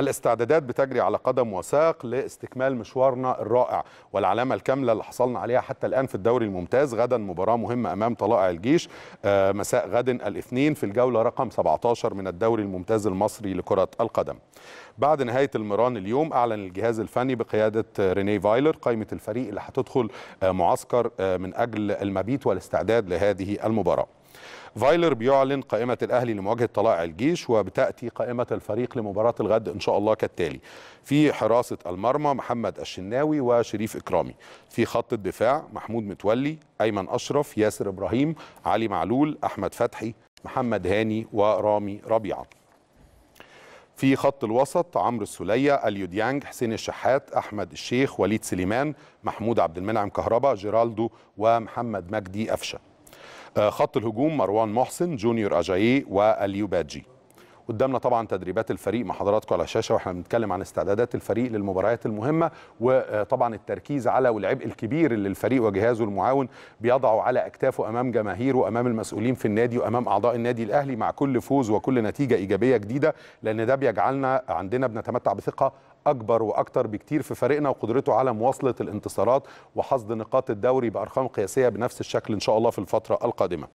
الاستعدادات بتجري على قدم وساق لاستكمال مشوارنا الرائع والعلامة الكاملة اللي حصلنا عليها حتى الآن في الدوري الممتاز غدا مباراة مهمة أمام طلائع الجيش آه، مساء غد الاثنين في الجولة رقم 17 من الدوري الممتاز المصري لكرة القدم بعد نهاية المران اليوم أعلن الجهاز الفني بقيادة ريني فايلر قائمة الفريق اللي هتدخل آه، معسكر آه، من أجل المبيت والاستعداد لهذه المباراة فايلر بيعلن قائمة الأهلي لمواجهة طلائع الجيش وبتأتي قائمة الفريق لمباراة الغد إن شاء الله كالتالي في حراسة المرمى محمد الشناوي وشريف إكرامي في خط الدفاع محمود متولي أيمن أشرف ياسر إبراهيم علي معلول أحمد فتحي محمد هاني ورامي ربيعه في خط الوسط عمرو السلية اليو ديانج حسين الشحات احمد الشيخ وليد سليمان محمود عبد المنعم كهربا جيرالدو ومحمد مجدي قفشه خط الهجوم مروان محسن جونيور أجايي واليوباجي قدامنا طبعا تدريبات الفريق مع حضراتكم على الشاشه واحنا بنتكلم عن استعدادات الفريق للمباريات المهمه وطبعا التركيز على والعبء الكبير اللي الفريق وجهازه المعاون بيضعه على اكتافه امام جماهيره وامام المسؤولين في النادي وامام اعضاء النادي الاهلي مع كل فوز وكل نتيجه ايجابيه جديده لان ده بيجعلنا عندنا بنتمتع بثقه اكبر واكتر بكتير في فريقنا وقدرته على مواصله الانتصارات وحصد نقاط الدوري بارقام قياسيه بنفس الشكل ان شاء الله في الفتره القادمه